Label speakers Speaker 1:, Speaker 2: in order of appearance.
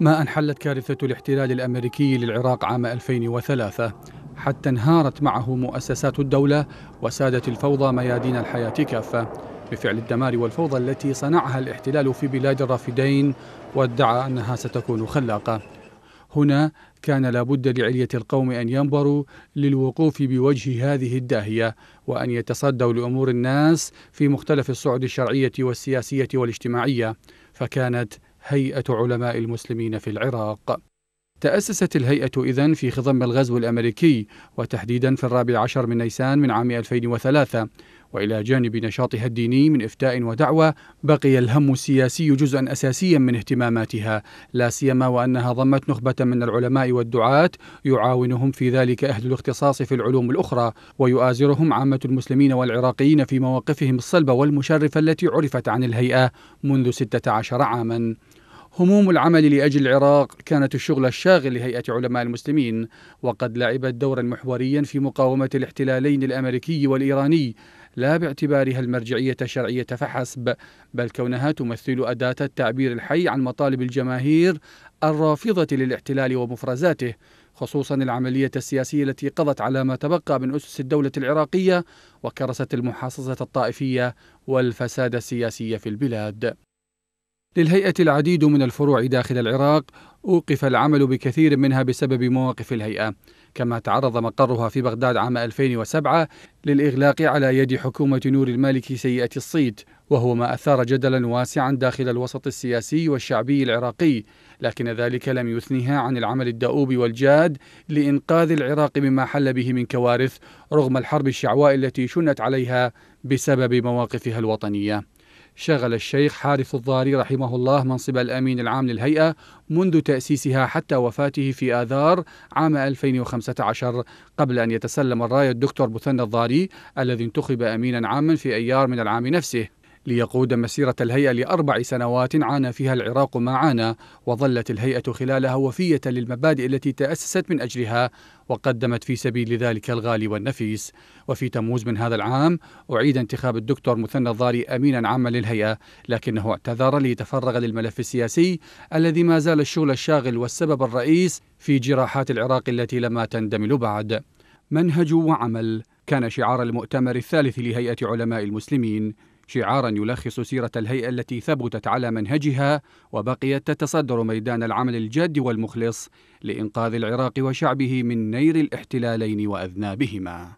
Speaker 1: ما أن حلت كارثة الاحتلال الأمريكي للعراق عام 2003 حتى انهارت معه مؤسسات الدولة وسادت الفوضى ميادين الحياة كافة بفعل الدمار والفوضى التي صنعها الاحتلال في بلاد الرافدين وادعى أنها ستكون خلاقة هنا كان لابد لعلية القوم أن ينبروا للوقوف بوجه هذه الداهية وأن يتصدوا لأمور الناس في مختلف الصعد الشرعية والسياسية والاجتماعية فكانت هيئة علماء المسلمين في العراق تأسست الهيئة إذن في خضم الغزو الأمريكي وتحديدا في الرابع عشر من نيسان من عام 2003 والى جانب نشاطها الديني من افتاء ودعوه بقي الهم السياسي جزءا اساسيا من اهتماماتها لا سيما وانها ضمت نخبه من العلماء والدعاه يعاونهم في ذلك اهل الاختصاص في العلوم الاخرى ويؤازرهم عامه المسلمين والعراقيين في مواقفهم الصلبه والمشرفه التي عرفت عن الهيئه منذ 16 عاما هموم العمل لأجل العراق كانت الشغل الشاغل لهيئة علماء المسلمين وقد لعبت دورا محوريا في مقاومة الاحتلالين الأمريكي والإيراني لا باعتبارها المرجعية الشرعية فحسب بل كونها تمثل أداة التعبير الحي عن مطالب الجماهير الرافضة للاحتلال ومفرزاته خصوصا العملية السياسية التي قضت على ما تبقى من أسس الدولة العراقية وكرست المحاصصة الطائفية والفساد السياسي في البلاد للهيئة العديد من الفروع داخل العراق أوقف العمل بكثير منها بسبب مواقف الهيئة كما تعرض مقرها في بغداد عام 2007 للإغلاق على يد حكومة نور المالكي سيئة الصيت وهو ما أثار جدلا واسعا داخل الوسط السياسي والشعبي العراقي لكن ذلك لم يثنها عن العمل الدؤوب والجاد لإنقاذ العراق مما حل به من كوارث رغم الحرب الشعواء التي شنت عليها بسبب مواقفها الوطنيه شغل الشيخ حارث الضاري رحمه الله منصب الأمين العام للهيئة منذ تأسيسها حتى وفاته في آذار عام 2015 قبل أن يتسلم الراية الدكتور بثنى الضاري الذي انتخب أمينا عاما في أيار من العام نفسه ليقود مسيرة الهيئة لأربع سنوات عانى فيها العراق ما عانى وظلت الهيئة خلالها وفية للمبادئ التي تأسست من أجلها وقدمت في سبيل ذلك الغالي والنفيس وفي تموز من هذا العام أعيد انتخاب الدكتور مثنى الضاري أمينا عاما للهيئة لكنه اعتذر ليتفرغ للملف السياسي الذي ما زال الشغل الشاغل والسبب الرئيس في جراحات العراق التي لما تندمل بعد منهج وعمل كان شعار المؤتمر الثالث لهيئة علماء المسلمين شعارا يلخص سيرة الهيئة التي ثبتت على منهجها وبقيت تتصدر ميدان العمل الجاد والمخلص لإنقاذ العراق وشعبه من نير الاحتلالين وأذنابهما